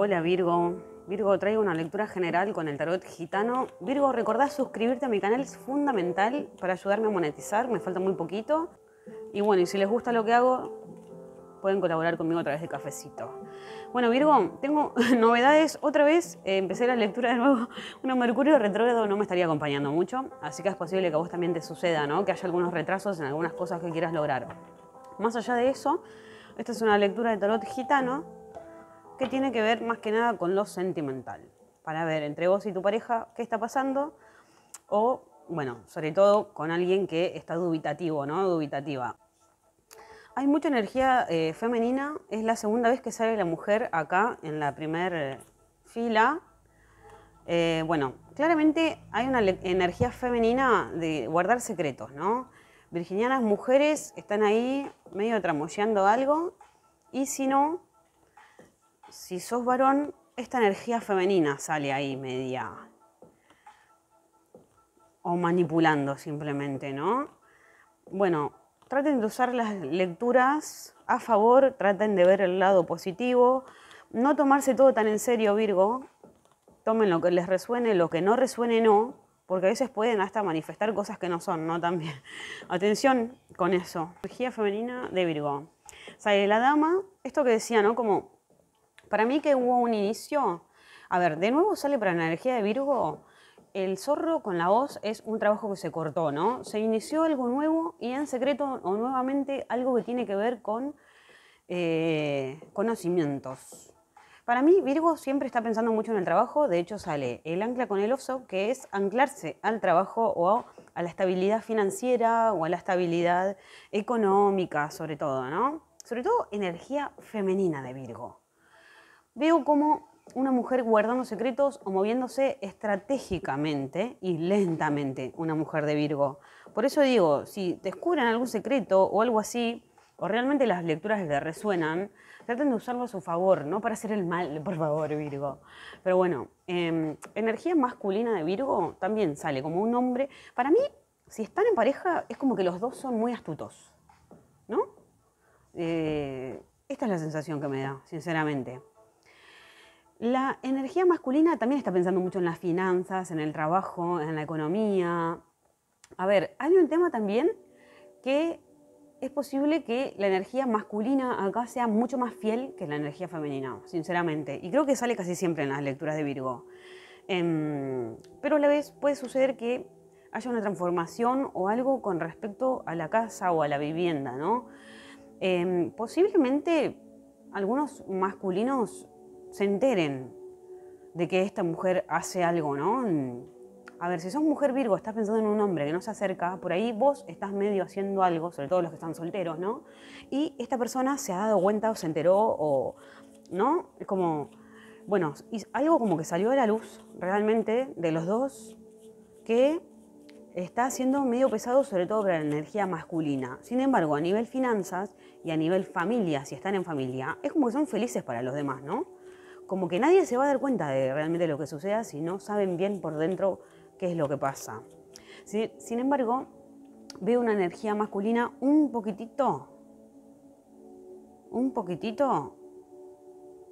Hola Virgo. Virgo, traigo una lectura general con el tarot gitano. Virgo, recordá suscribirte a mi canal, es fundamental para ayudarme a monetizar, me falta muy poquito. Y bueno, y si les gusta lo que hago, pueden colaborar conmigo a través de cafecito. Bueno, Virgo, tengo novedades. Otra vez eh, empecé la lectura de nuevo. Bueno, Mercurio retrógrado no me estaría acompañando mucho, así que es posible que a vos también te suceda, ¿no? Que haya algunos retrasos en algunas cosas que quieras lograr. Más allá de eso, esta es una lectura de tarot gitano que tiene que ver más que nada con lo sentimental, para ver entre vos y tu pareja qué está pasando o, bueno, sobre todo con alguien que está dubitativo, ¿no? Dubitativa. Hay mucha energía eh, femenina, es la segunda vez que sale la mujer acá en la primera eh, fila. Eh, bueno, claramente hay una energía femenina de guardar secretos, ¿no? Virginianas mujeres están ahí medio tramoyando algo y si no, si sos varón, esta energía femenina sale ahí media. O manipulando simplemente, ¿no? Bueno, traten de usar las lecturas a favor, traten de ver el lado positivo, no tomarse todo tan en serio, Virgo. Tomen lo que les resuene, lo que no resuene no, porque a veces pueden hasta manifestar cosas que no son, ¿no? También. Atención con eso. Energía femenina de Virgo. Sale la dama, esto que decía, ¿no? Como para mí que hubo un inicio, a ver, de nuevo sale para la energía de Virgo, el zorro con la voz es un trabajo que se cortó, ¿no? Se inició algo nuevo y en secreto o nuevamente algo que tiene que ver con eh, conocimientos. Para mí, Virgo siempre está pensando mucho en el trabajo, de hecho sale el ancla con el oso, que es anclarse al trabajo o a la estabilidad financiera o a la estabilidad económica, sobre todo, ¿no? Sobre todo energía femenina de Virgo veo como una mujer guardando secretos o moviéndose estratégicamente y lentamente, una mujer de Virgo. Por eso digo, si descubren algún secreto o algo así, o realmente las lecturas les resuenan, traten de usarlo a su favor, no para hacer el mal, por favor, Virgo. Pero bueno, em, energía masculina de Virgo también sale como un hombre. Para mí, si están en pareja, es como que los dos son muy astutos, ¿no? Eh, esta es la sensación que me da, sinceramente. La energía masculina también está pensando mucho en las finanzas, en el trabajo, en la economía. A ver, hay un tema también que es posible que la energía masculina acá sea mucho más fiel que la energía femenina, sinceramente. Y creo que sale casi siempre en las lecturas de Virgo. Em, pero a la vez puede suceder que haya una transformación o algo con respecto a la casa o a la vivienda, ¿no? Em, posiblemente algunos masculinos se enteren de que esta mujer hace algo, ¿no? A ver, si sos mujer Virgo, estás pensando en un hombre que no se acerca, por ahí vos estás medio haciendo algo, sobre todo los que están solteros, ¿no? Y esta persona se ha dado cuenta o se enteró o, ¿no? Es como, bueno, algo como que salió a la luz realmente de los dos que está siendo medio pesado, sobre todo para la energía masculina. Sin embargo, a nivel finanzas y a nivel familia, si están en familia, es como que son felices para los demás, ¿no? como que nadie se va a dar cuenta de realmente lo que suceda si no saben bien por dentro qué es lo que pasa. Sin embargo, veo una energía masculina un poquitito, un poquitito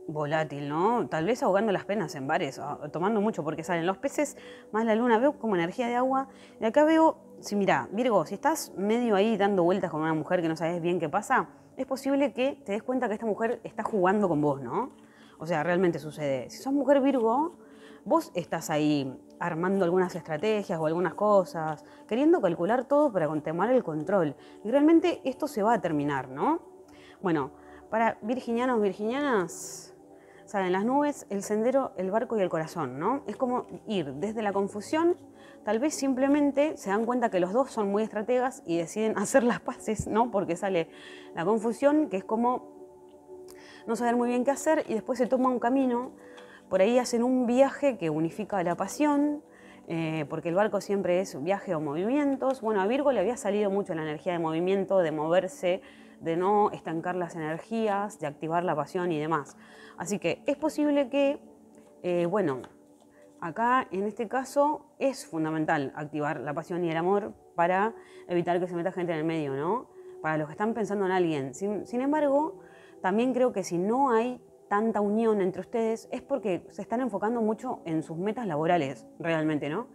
volátil, ¿no? Tal vez ahogando las penas en bares, ah, tomando mucho porque salen los peces, más la luna, veo como energía de agua. Y acá veo, si mira, Virgo, si estás medio ahí dando vueltas con una mujer que no sabes bien qué pasa, es posible que te des cuenta que esta mujer está jugando con vos, ¿no? O sea, realmente sucede. Si sos mujer Virgo, vos estás ahí armando algunas estrategias o algunas cosas, queriendo calcular todo para contemplar el control. Y realmente esto se va a terminar, ¿no? Bueno, para virginianos, virginianas, saben, las nubes, el sendero, el barco y el corazón, ¿no? Es como ir desde la confusión, tal vez simplemente se dan cuenta que los dos son muy estrategas y deciden hacer las paces, ¿no? Porque sale la confusión, que es como no saber muy bien qué hacer y después se toma un camino. Por ahí hacen un viaje que unifica la pasión, eh, porque el barco siempre es viaje o movimientos. Bueno, a Virgo le había salido mucho la energía de movimiento, de moverse, de no estancar las energías, de activar la pasión y demás. Así que es posible que, eh, bueno, acá en este caso es fundamental activar la pasión y el amor para evitar que se meta gente en el medio, ¿no? Para los que están pensando en alguien. sin embargo, también creo que si no hay tanta unión entre ustedes es porque se están enfocando mucho en sus metas laborales, realmente, ¿no?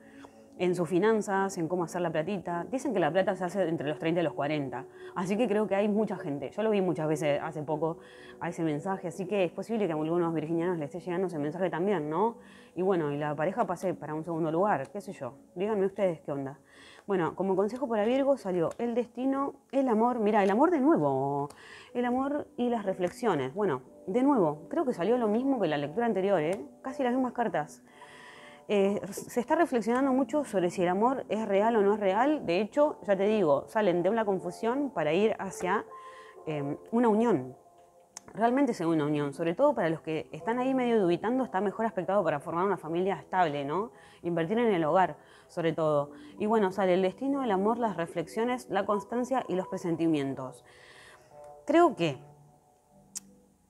en sus finanzas, en cómo hacer la platita. Dicen que la plata se hace entre los 30 y los 40, así que creo que hay mucha gente. Yo lo vi muchas veces hace poco a ese mensaje, así que es posible que a algunos virginianos le esté llegando ese mensaje también, ¿no? Y bueno, y la pareja pase para un segundo lugar, qué sé yo. Díganme ustedes qué onda. Bueno, como consejo para Virgo salió el destino, el amor, mira, el amor de nuevo, el amor y las reflexiones. Bueno, de nuevo, creo que salió lo mismo que la lectura anterior, ¿eh? casi las mismas cartas. Eh, se está reflexionando mucho sobre si el amor es real o no es real. De hecho, ya te digo, salen de una confusión para ir hacia em, una unión. Realmente es una unión, sobre todo para los que están ahí medio dubitando, está mejor aspectado para formar una familia estable, ¿no? Invertir en el hogar, sobre todo. Y bueno, sale el destino, el amor, las reflexiones, la constancia y los presentimientos. Creo que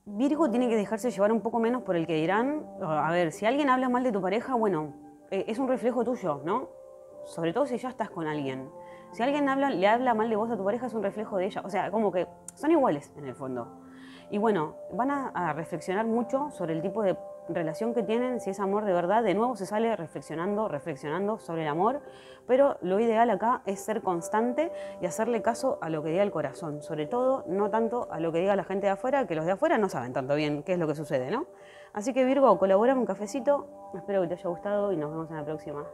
Virgo tiene que dejarse llevar un poco menos por el que dirán. Oh, a ver, si alguien habla mal de tu pareja, bueno, eh, es un reflejo tuyo, ¿no? Sobre todo si ya estás con alguien. Si alguien habla, le habla mal de vos a tu pareja, es un reflejo de ella. O sea, como que son iguales en el fondo. Y bueno, van a, a reflexionar mucho sobre el tipo de relación que tienen, si es amor de verdad, de nuevo se sale reflexionando, reflexionando sobre el amor, pero lo ideal acá es ser constante y hacerle caso a lo que diga el corazón, sobre todo no tanto a lo que diga la gente de afuera, que los de afuera no saben tanto bien qué es lo que sucede, ¿no? Así que Virgo, colabora un cafecito, espero que te haya gustado y nos vemos en la próxima.